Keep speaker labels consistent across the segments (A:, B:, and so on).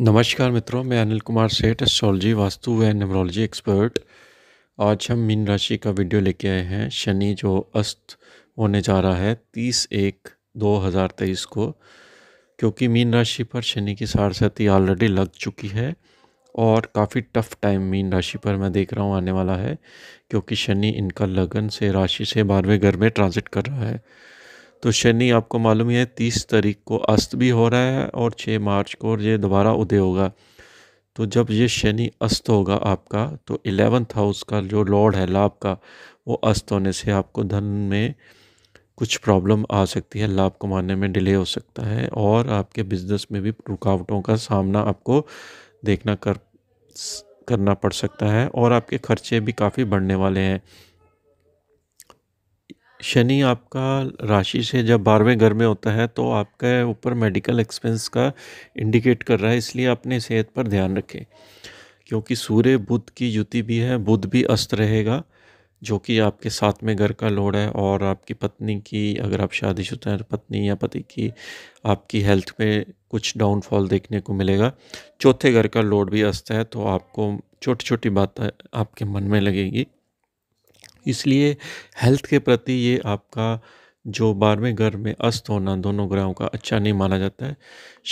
A: नमस्कार मित्रों मैं अनिल कुमार सेठ एस्ट्रोलॉजी वास्तु व न्यूमरोलॉजी एक्सपर्ट आज हम मीन राशि का वीडियो लेके आए हैं शनि जो अस्त होने जा रहा है तीस एक दो हज़ार तेईस को क्योंकि मीन राशि पर शनि की सारसती ऑलरेडी लग चुकी है और काफ़ी टफ टाइम मीन राशि पर मैं देख रहा हूँ आने वाला है क्योंकि शनि इनका लगन से राशि से बारहवें घर में ट्रांजिट कर रहा है तो शनि आपको मालूम है तीस तारीख को अस्त भी हो रहा है और छः मार्च को और ये दोबारा उदय होगा तो जब ये शनि अस्त होगा आपका तो एलेवंथ हाउस का जो लॉर्ड है लाभ का वो अस्त होने से आपको धन में कुछ प्रॉब्लम आ सकती है लाभ कमाने में डिले हो सकता है और आपके बिजनेस में भी रुकावटों का सामना आपको देखना कर करना पड़ सकता है और आपके खर्चे भी काफ़ी बढ़ने वाले हैं शनि आपका राशि से जब बारहवें घर में होता है तो आपके ऊपर मेडिकल एक्सपेंस का इंडिकेट कर रहा है इसलिए अपने सेहत पर ध्यान रखें क्योंकि सूर्य बुध की युति भी है बुध भी अस्त रहेगा जो कि आपके साथ में घर का लोड है और आपकी पत्नी की अगर आप शादीशुदा हैं तो पत्नी या पति की आपकी हेल्थ में कुछ डाउनफॉल देखने को मिलेगा चौथे घर का लोड भी अस्त है तो आपको छोटी छोटी बात आपके मन में लगेगी इसलिए हेल्थ के प्रति ये आपका जो बारहवें घर में अस्त होना दोनों ग्रहों का अच्छा नहीं माना जाता है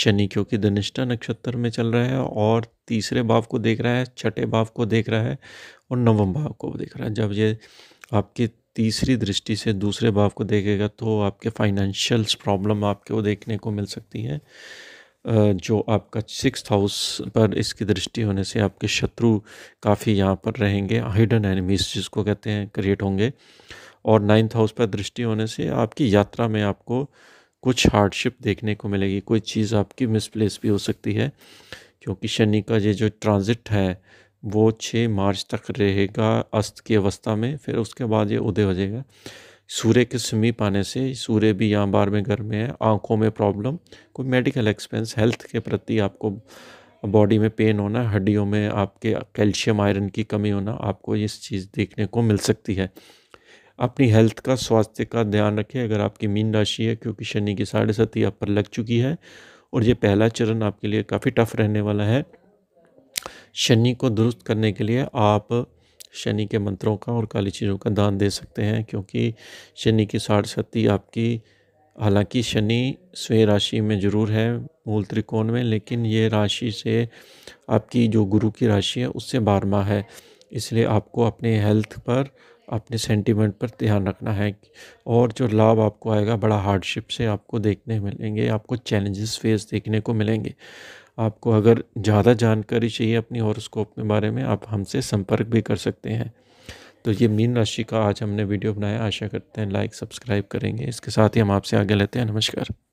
A: शनि क्योंकि धनिष्ठा नक्षत्र में चल रहा है और तीसरे भाव को देख रहा है छठे भाव को देख रहा है और नवम भाव को देख रहा है जब ये आपकी तीसरी दृष्टि से दूसरे भाव को देखेगा तो आपके फाइनेंशियल्स प्रॉब्लम आपके वो देखने को मिल सकती है जो आपका सिक्स हाउस पर इसकी दृष्टि होने से आपके शत्रु काफ़ी यहाँ पर रहेंगे हिडन एनिमीज जिसको कहते हैं क्रिएट होंगे और नाइन्थ हाउस पर दृष्टि होने से आपकी यात्रा में आपको कुछ हार्डशिप देखने को मिलेगी कोई चीज़ आपकी मिसप्लेस भी हो सकती है क्योंकि शनि का ये जो ट्रांजिट है वो छः मार्च तक रहेगा अस्त की अवस्था में फिर उसके बाद ये उदय हो जाएगा सूर्य के समीप आने से सूर्य भी यहाँ बार में घर में है आँखों में प्रॉब्लम कोई मेडिकल एक्सपेंस हेल्थ के प्रति आपको बॉडी में पेन होना हड्डियों में आपके कैल्शियम आयरन की कमी होना आपको इस चीज़ देखने को मिल सकती है अपनी हेल्थ का स्वास्थ्य का ध्यान रखें अगर आपकी मीन राशि है क्योंकि शनि की साढ़े सती आप पर लग चुकी है और ये पहला चरण आपके लिए काफ़ी टफ रहने वाला है शनि को दुरुस्त करने के लिए आप शनि के मंत्रों का और काली चीज़ों का दान दे सकते हैं क्योंकि शनि की साठ शक्ति आपकी हालांकि शनि स्वयं राशि में ज़रूर है मूल त्रिकोण में लेकिन ये राशि से आपकी जो गुरु की राशि है उससे बारहमा है इसलिए आपको अपने हेल्थ पर अपने सेंटिमेंट पर ध्यान रखना है और जो लाभ आपको आएगा बड़ा हार्डशिप से आपको देखने मिलेंगे आपको चैलेंजेस फेस देखने को मिलेंगे आपको अगर ज़्यादा जानकारी चाहिए अपनी हॉरोस्कोप के बारे में आप हमसे संपर्क भी कर सकते हैं तो ये मीन राशि का आज हमने वीडियो बनाया आशा करते हैं लाइक सब्सक्राइब करेंगे इसके साथ ही हम आपसे आगे लेते हैं नमस्कार